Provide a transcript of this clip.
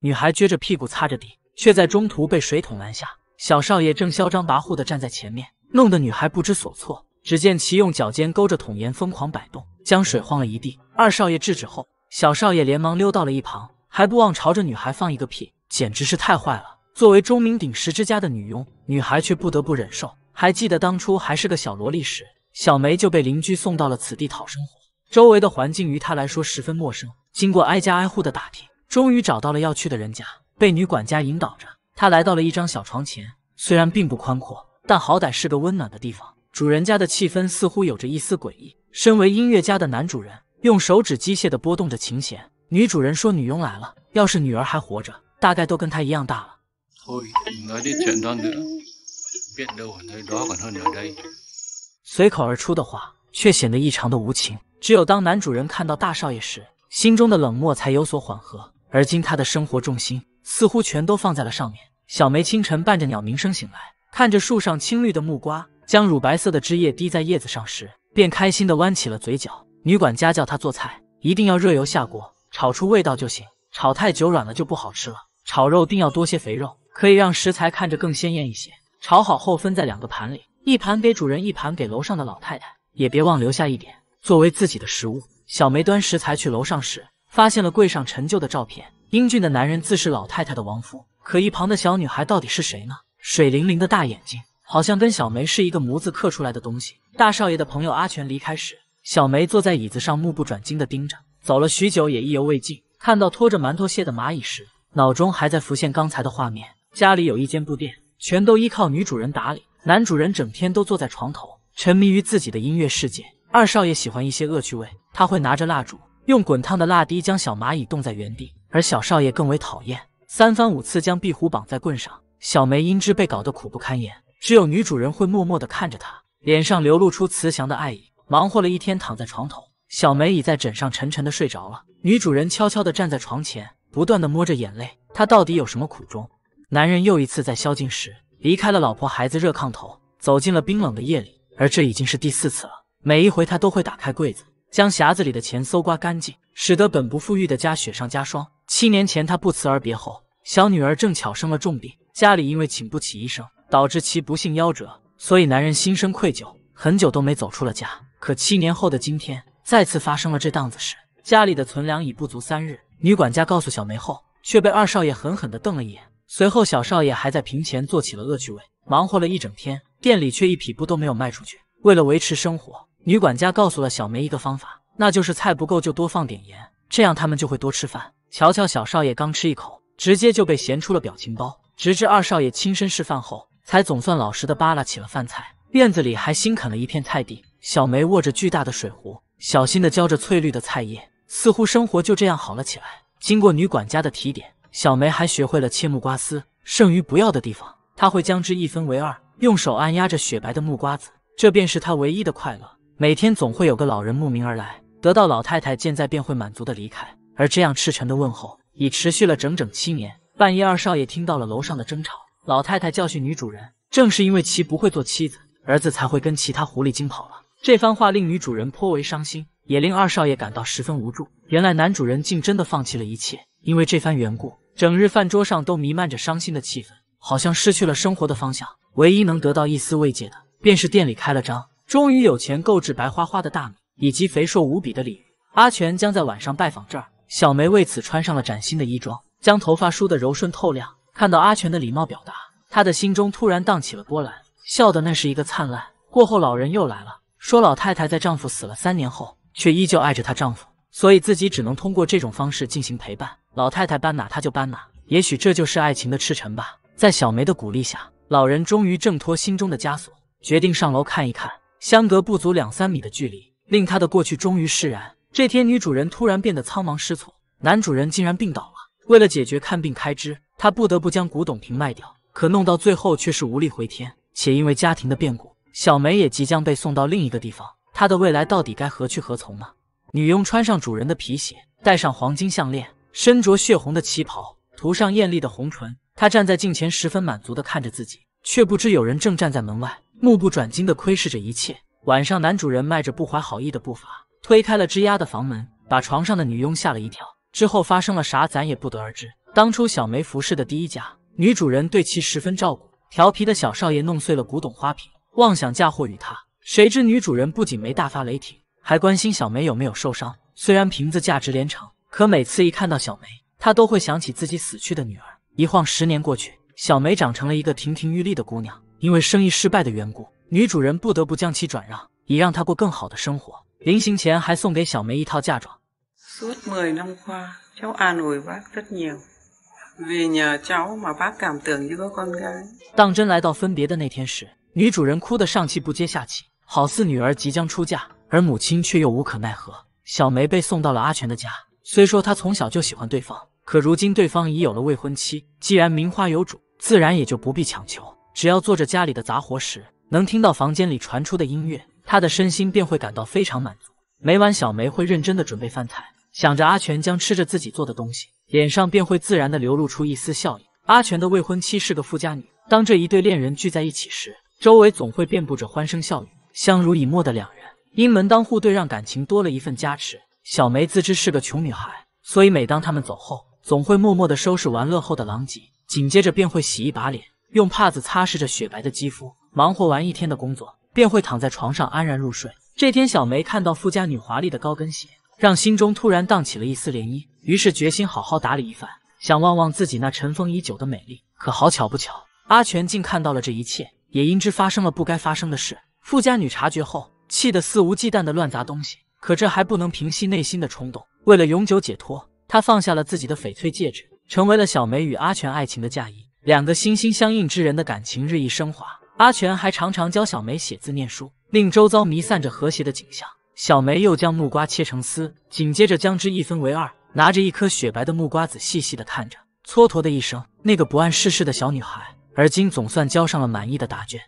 女孩撅着屁股擦着地，却在中途被水桶拦下。小少爷正嚣张跋扈地站在前面，弄得女孩不知所措。只见其用脚尖勾着桶沿，疯狂摆动，将水晃了一地。二少爷制止后，小少爷连忙溜到了一旁，还不忘朝着女孩放一个屁，简直是太坏了。作为钟鸣鼎食之家的女佣，女孩却不得不忍受。还记得当初还是个小萝莉时，小梅就被邻居送到了此地讨生活。周围的环境于她来说十分陌生，经过挨家挨户的打听。终于找到了要去的人家，被女管家引导着，他来到了一张小床前。虽然并不宽阔，但好歹是个温暖的地方。主人家的气氛似乎有着一丝诡异。身为音乐家的男主人，用手指机械地拨动着琴弦。女主人说：“女佣来了，要是女儿还活着，大概都跟她一样大了。”随口而出的话，却显得异常的无情。只有当男主人看到大少爷时，心中的冷漠才有所缓和。而今，他的生活重心似乎全都放在了上面。小梅清晨伴着鸟鸣声醒来，看着树上青绿的木瓜，将乳白色的汁液滴在叶子上时，便开心地弯起了嘴角。女管家叫她做菜，一定要热油下锅，炒出味道就行，炒太久软了就不好吃了。炒肉定要多些肥肉，可以让食材看着更鲜艳一些。炒好后分在两个盘里，一盘给主人，一盘给楼上的老太太，也别忘留下一点作为自己的食物。小梅端食材去楼上时。发现了柜上陈旧的照片，英俊的男人自是老太太的亡夫，可一旁的小女孩到底是谁呢？水灵灵的大眼睛，好像跟小梅是一个模子刻出来的东西。大少爷的朋友阿全离开时，小梅坐在椅子上，目不转睛的盯着，走了许久也意犹未尽。看到拖着馒头屑的蚂蚁时，脑中还在浮现刚才的画面。家里有一间布店，全都依靠女主人打理，男主人整天都坐在床头，沉迷于自己的音乐世界。二少爷喜欢一些恶趣味，他会拿着蜡烛。用滚烫的蜡滴将小蚂蚁冻在原地，而小少爷更为讨厌，三番五次将壁虎绑在棍上。小梅因之被搞得苦不堪言，只有女主人会默默地看着她，脸上流露出慈祥的爱意。忙活了一天，躺在床头，小梅已在枕上沉沉地睡着了。女主人悄悄地站在床前，不断地摸着眼泪，她到底有什么苦衷？男人又一次在宵禁时离开了老婆孩子热炕头，走进了冰冷的夜里，而这已经是第四次了。每一回，他都会打开柜子。将匣子里的钱搜刮干净，使得本不富裕的家雪上加霜。七年前他不辞而别后，小女儿正巧生了重病，家里因为请不起医生，导致其不幸夭折。所以男人心生愧疚，很久都没走出了家。可七年后的今天，再次发生了这档子事，家里的存粮已不足三日。女管家告诉小梅后，却被二少爷狠狠地瞪了一眼。随后小少爷还在屏前做起了恶趣味，忙活了一整天，店里却一匹布都没有卖出去。为了维持生活。女管家告诉了小梅一个方法，那就是菜不够就多放点盐，这样他们就会多吃饭。瞧瞧小少爷刚吃一口，直接就被咸出了表情包。直至二少爷亲身示范后，才总算老实的扒拉起了饭菜。院子里还新垦了一片菜地，小梅握着巨大的水壶，小心的浇着翠绿的菜叶，似乎生活就这样好了起来。经过女管家的提点，小梅还学会了切木瓜丝，剩余不要的地方，她会将之一分为二，用手按压着雪白的木瓜子，这便是她唯一的快乐。每天总会有个老人慕名而来，得到老太太健在便会满足的离开。而这样赤诚的问候已持续了整整七年。半夜，二少爷听到了楼上的争吵，老太太教训女主人，正是因为其不会做妻子，儿子才会跟其他狐狸精跑了。这番话令女主人颇为伤心，也令二少爷感到十分无助。原来男主人竟真的放弃了一切。因为这番缘故，整日饭桌上都弥漫着伤心的气氛，好像失去了生活的方向。唯一能得到一丝慰藉的，便是店里开了张。终于有钱购置白花花的大米以及肥硕无比的鲤鱼，阿全将在晚上拜访这儿。小梅为此穿上了崭新的衣装，将头发梳得柔顺透亮。看到阿全的礼貌表达，她的心中突然荡起了波澜，笑的那是一个灿烂。过后，老人又来了，说老太太在丈夫死了三年后，却依旧爱着她丈夫，所以自己只能通过这种方式进行陪伴。老太太搬哪，她就搬哪。也许这就是爱情的赤诚吧。在小梅的鼓励下，老人终于挣脱心中的枷锁，决定上楼看一看。相隔不足两三米的距离，令他的过去终于释然。这天，女主人突然变得苍茫失措，男主人竟然病倒了。为了解决看病开支，他不得不将古董瓶卖掉，可弄到最后却是无力回天。且因为家庭的变故，小梅也即将被送到另一个地方，她的未来到底该何去何从呢？女佣穿上主人的皮鞋，戴上黄金项链，身着血红的旗袍，涂上艳丽的红唇，她站在镜前，十分满足地看着自己，却不知有人正站在门外。目不转睛的窥视着一切。晚上，男主人迈着不怀好意的步伐，推开了吱呀的房门，把床上的女佣吓了一跳。之后发生了啥，咱也不得而知。当初小梅服侍的第一家女主人对其十分照顾。调皮的小少爷弄碎了古董花瓶，妄想嫁祸于他，谁知女主人不仅没大发雷霆，还关心小梅有没有受伤。虽然瓶子价值连城，可每次一看到小梅，她都会想起自己死去的女儿。一晃十年过去，小梅长成了一个亭亭玉立的姑娘。因为生意失败的缘故，女主人不得不将其转让，以让她过更好的生活。临行前还送给小梅一套嫁妆。当真来到分别的那天时，女主人哭得上气不接下气，好似女儿即将出嫁，而母亲却又无可奈何。小梅被送到了阿全的家。虽说她从小就喜欢对方，可如今对方已有了未婚妻，既然名花有主，自然也就不必强求。只要做着家里的杂活时，能听到房间里传出的音乐，他的身心便会感到非常满足。每晚，小梅会认真的准备饭菜，想着阿全将吃着自己做的东西，脸上便会自然的流露出一丝笑意。阿全的未婚妻是个富家女，当这一对恋人聚在一起时，周围总会遍布着欢声笑语。相濡以沫的两人，因门当户对让感情多了一份加持。小梅自知是个穷女孩，所以每当他们走后，总会默默的收拾完乐后的狼藉，紧接着便会洗一把脸。用帕子擦拭着雪白的肌肤，忙活完一天的工作，便会躺在床上安然入睡。这天，小梅看到富家女华丽的高跟鞋，让心中突然荡起了一丝涟漪。于是决心好好打理一番，想望望自己那尘封已久的美丽。可好巧不巧，阿全竟看到了这一切，也因之发生了不该发生的事。富家女察觉后，气得肆无忌惮的乱砸东西。可这还不能平息内心的冲动，为了永久解脱，她放下了自己的翡翠戒指，成为了小梅与阿全爱情的嫁衣。两个心心相印之人的感情日益升华，阿全还常常教小梅写字念书，令周遭弥散着和谐的景象。小梅又将木瓜切成丝，紧接着将之一分为二，拿着一颗雪白的木瓜子细细的看着。蹉跎的一生，那个不谙世事的小女孩，而今总算交上了满意的答卷。